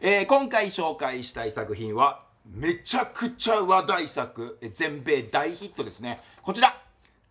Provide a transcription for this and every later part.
えー、今回紹介したい作品は、めちゃくちゃ話題作、全米大ヒットですね。こちら、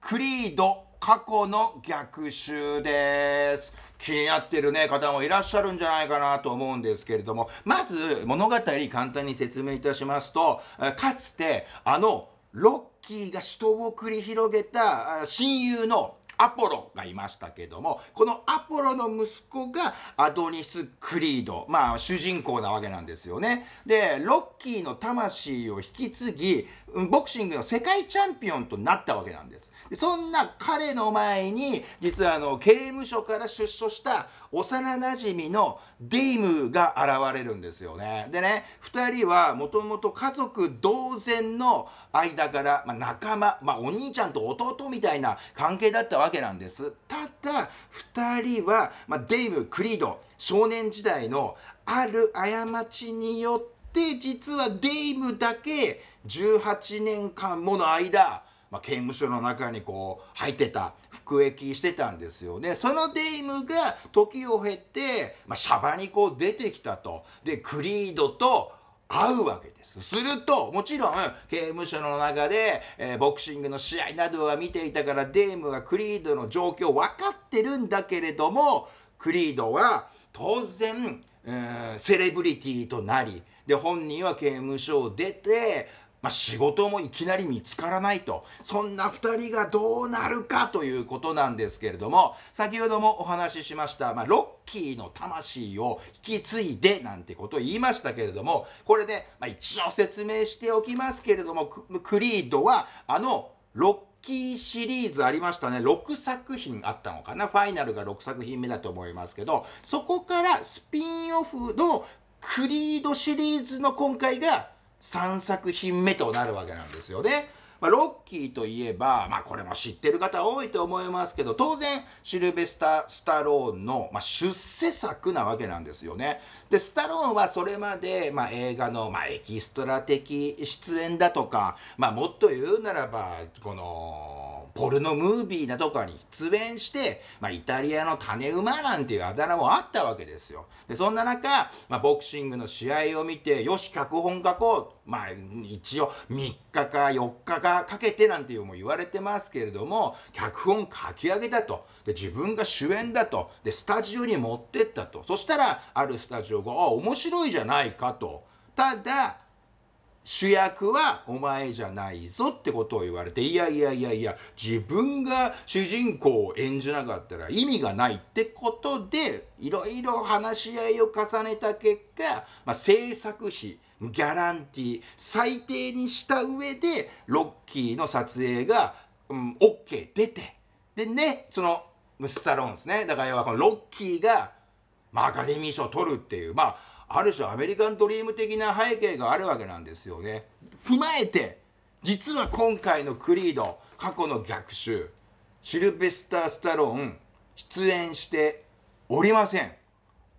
クリード過去の逆襲です。気になってるね、方もいらっしゃるんじゃないかなと思うんですけれども、まず物語簡単に説明いたしますと、かつてあのロッキーが死闘を繰り広げた親友のアポロがいましたけどもこのアポロの息子がアドニス・クリードまあ主人公なわけなんですよねでロッキーの魂を引き継ぎボクシングの世界チャンピオンとなったわけなんですでそんな彼の前に実はあの刑務所から出所した幼なじみのデイムが現れるんですよね。でね、2人はもともと家族同然の間から、まあ、仲間、まあ、お兄ちゃんと弟みたいな関係だったわけなんです。ただ、2人は、まあ、デイム、クリード、少年時代のある過ちによって、実はデイムだけ18年間もの間、まあ、刑務所の中にこう入ってた服役してたんですよねそのデイムが時を経て、まあ、シャバにこう出てきたとでクリードと会うわけです。すると、もちろん、刑務所の中で、えー、ボクシングの試合などは見ていたから、デイムはクリードの状況分かってるんだけれども、クリードは当然、セレブリティとなり、で、本人は刑務所を出て、まあ、仕事もいきなり見つからないと、そんな2人がどうなるかということなんですけれども、先ほどもお話ししました、まあ、ロッキーの魂を引き継いでなんてことを言いましたけれども、これで、ね、まあ、一応説明しておきますけれども、クリードは、あの、ロッキーシリーズありましたね。6作品あったのかなファイナルが6作品目だと思いますけど、そこからスピンオフのクリードシリーズの今回が3作品目となるわけなんですよね。まあ、ロッキーといえば、まあ、これも知ってる方多いと思いますけど、当然、シルベスタ・スタローンの、まあ、出世作なわけなんですよね。で、スタローンはそれまで、まあ、映画の、まあ、エキストラ的出演だとか、まあ、もっと言うならば、この、ポルノムービーなどかに出演して、まあ、イタリアの種馬なんていうあだ名もあったわけですよ。で、そんな中、まあ、ボクシングの試合を見て、よし、脚本書こう。まあ一応3日か4日かかけてなんていうも言われてますけれども脚本書き上げだとで自分が主演だとでスタジオに持ってったとそしたらあるスタジオが「あ面白いじゃないか」と。ただ主役はお前じゃないぞってことを言われて、いやいやいやいや、自分が主人公を演じなかったら意味がないってことで、いろいろ話し合いを重ねた結果、まあ、制作費、ギャランティー、最低にした上で、ロッキーの撮影が、うん、OK 出て、でね、その、スタローンですね。だから要はこのロッキーが、まあ、アカデミー賞を取るっていう、まあ、ある種アメリカンドリーム的な背景があるわけなんですよね。踏まえて実は今回のクリード過去の逆襲シルベスター・スタローン出演しておりません。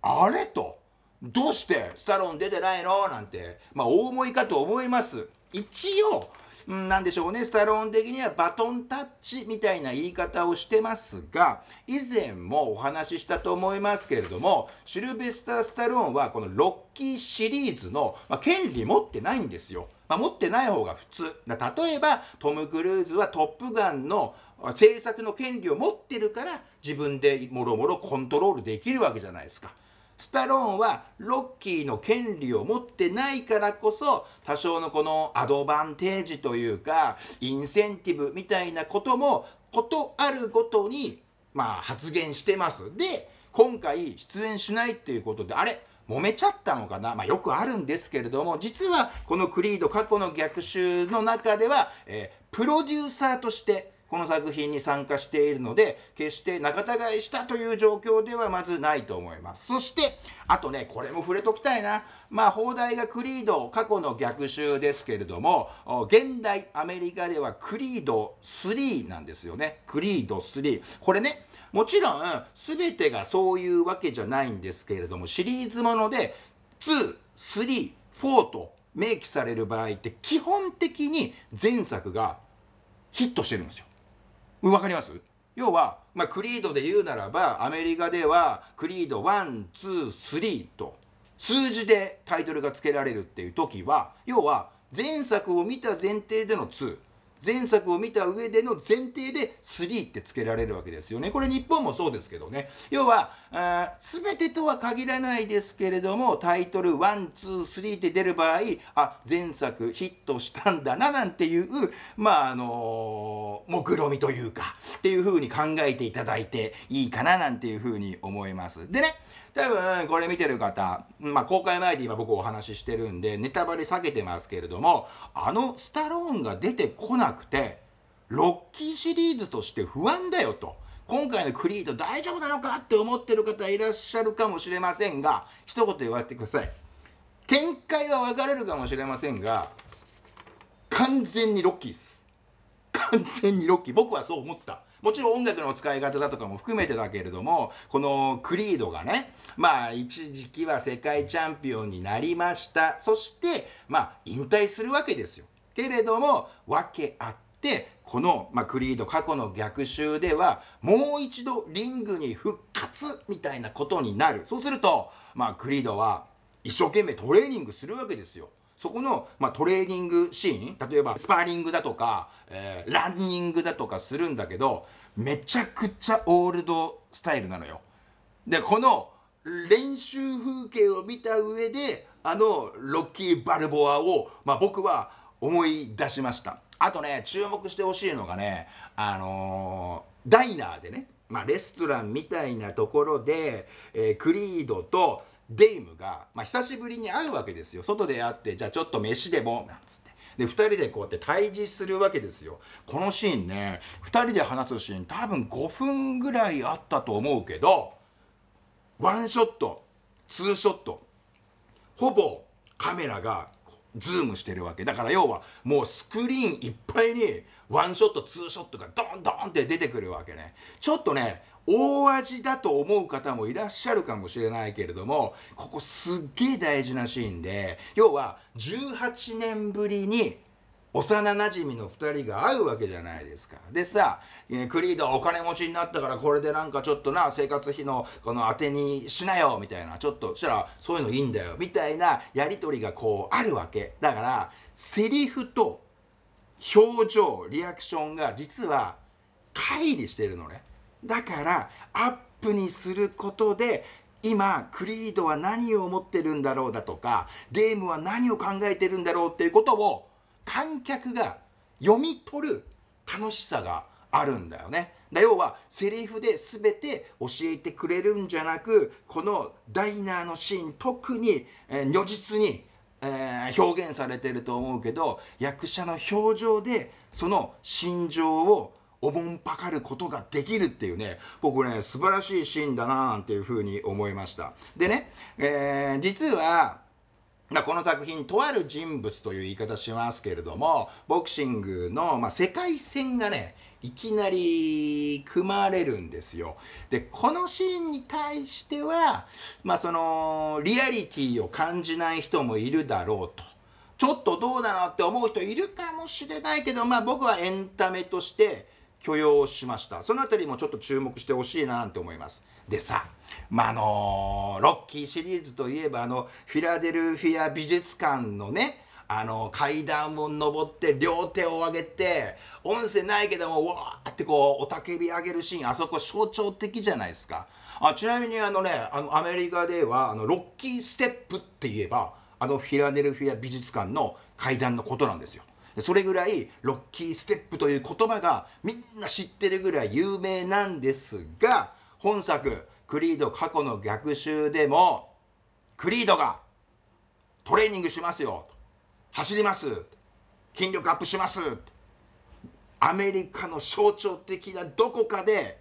あれとどうしてスタローン出てないのなんて、まあ、大思いかと思います。一応うん、でしょうね、スタローン的にはバトンタッチみたいな言い方をしてますが、以前もお話ししたと思いますけれども、シルベスター・スタローンはこのロッキーシリーズの、まあ、権利持ってないんですよ。まあ、持ってない方が普通。例えば、トム・クルーズはトップガンの制作の権利を持ってるから、自分でもろもろコントロールできるわけじゃないですか。スタローンはロッキーの権利を持ってないからこそ多少のこのアドバンテージというかインセンティブみたいなこともことあるごとにまあ発言してます。で今回出演しないっていうことであれ揉めちゃったのかな、まあ、よくあるんですけれども実はこのクリード過去の逆襲の中では、えー、プロデューサーとしてこの作品に参加しているので、決して仲違いしたという状況ではまずないと思います。そして、あとね、これも触れときたいな。まあ、放題がクリード、過去の逆襲ですけれども、現代アメリカではクリード3なんですよね。クリード3。これね、もちろん、全てがそういうわけじゃないんですけれども、シリーズもので、2、3、4と明記される場合って基本的に前作がヒットしてるんですよ。わかります要は、まあ、クリードで言うならばアメリカではクリード123と数字でタイトルが付けられるっていう時は要は前作を見た前提での2前作を見た上での前提で3って付けられるわけですよね。これ日本もそうですけどね。要は、あ全てとは限らないですけれども、タイトル1、2、3って出る場合、あ、前作ヒットしたんだななんていう、まあ、あのー、目論見みというか、っていう風に考えていただいていいかななんていう風に思います。でね、多分これ見てる方、まあ、公開前で今僕お話ししてるんでネタバレ避けてますけれどもあのスタローンが出てこなくてロッキーシリーズとして不安だよと。今回のクリード大丈夫なのかって思ってる方いらっしゃるかもしれませんが、一言言われてください。見解は分かれるかもしれませんが、完全にロッキーです。完全にロッキー。僕はそう思った。もちろん音楽の使い方だとかも含めてだけれども、このクリードがね、まあ一時期は世界チャンピオンになりました。そして、まあ引退するわけですよ。けれども、訳あって、この、まあ、クリード過去の逆襲では、もう一度リングに復活みたたいなことになる。そうすると、まあクリードは一生懸命トレーニングするわけですよ。そこの、まあ、トレーニングシーン例えばスパーリングだとか、えー、ランニングだとかするんだけどめちゃくちゃオールドスタイルなのよ。でこの練習風景を見た上であのロッキー・バルボアを、まあ、僕は思い出しました。あとね注目してほしいのがねあのー、ダイナーでねまあ、レストランみたいなところで、えー、クリードとデイムが、まあ、久しぶりに会うわけですよ外で会ってじゃあちょっと飯でもなんつってで2人でこうやって対峙するわけですよこのシーンね2人で話すシーン多分5分ぐらいあったと思うけどワンショットツーショットほぼカメラがズームしてるわけだから要はもうスクリーンいっぱいにワンショットツーショットがドンドンって出てくるわけねちょっとね大味だと思う方もいらっしゃるかもしれないけれども、ここすっげえ大事なシーンで、要は18年ぶりに幼なじみの2人が会うわけじゃないですか。でさ、クリードはお金持ちになったからこれでなんかちょっとな、生活費のこの当てにしなよみたいな、ちょっとしたらそういうのいいんだよみたいなやり取りがこうあるわけ。だから、セリフと表情、リアクションが実は乖離してるのね。だからアップにすることで今クリードは何を思ってるんだろうだとかゲームは何を考えてるんだろうっていうことを観客が読み取る楽しさがあるんだよね。だ要はセリフで全て教えてくれるんじゃなくこのダイナーのシーン特に、え如実に、え表現されてると思うけど役者の表情でその心情をおもんぱかることができるっていうね、僕ね、素晴らしいシーンだななんていうふうに思いました。でね、えー、実は、まあ、この作品、とある人物という言い方しますけれども、ボクシングの、まあ、世界戦がね、いきなり組まれるんですよ。で、このシーンに対しては、まあ、その、リアリティを感じない人もいるだろうと。ちょっとどうなのって思う人いるかもしれないけど、まあ、僕はエンタメとして、許容しましたそのたりもちょっと注目してほしいななんて思いますでさまああのロッキーシリーズといえばあのフィラデルフィア美術館のねあの階段を登って両手を上げて音声ないけどもわーってこう雄たけび上げるシーンあそこ象徴的じゃないですかあちなみにあのねあのアメリカではあのロッキーステップって言えばあのフィラデルフィア美術館の階段のことなんですよそれぐらいロッキーステップという言葉がみんな知ってるぐらい有名なんですが、本作、クリード過去の逆襲でも、クリードがトレーニングしますよ。走ります。筋力アップします。アメリカの象徴的などこかで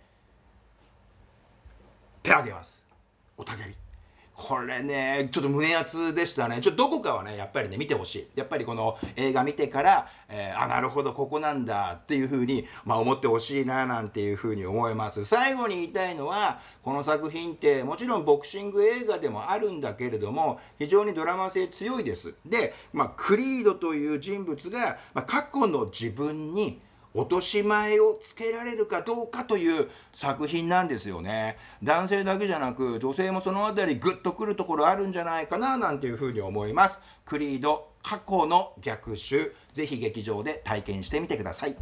手挙げます。おたけび。これね、ちょっと胸熱でしたね。ちょっとどこかはね、やっぱりね、見てほしい。やっぱりこの映画見てから、えー、あ、なるほど、ここなんだっていうふうに、まあ思ってほしいな、なんていうふうに思います。最後に言いたいのは、この作品って、もちろんボクシング映画でもあるんだけれども、非常にドラマ性強いです。で、まあ、クリードという人物が、まあ、過去の自分に、落とし前をつけられるかどうかという作品なんですよね男性だけじゃなく女性もその辺りグッとくるところあるんじゃないかななんていうふうに思いますクリード過去の逆襲ぜひ劇場で体験してみてください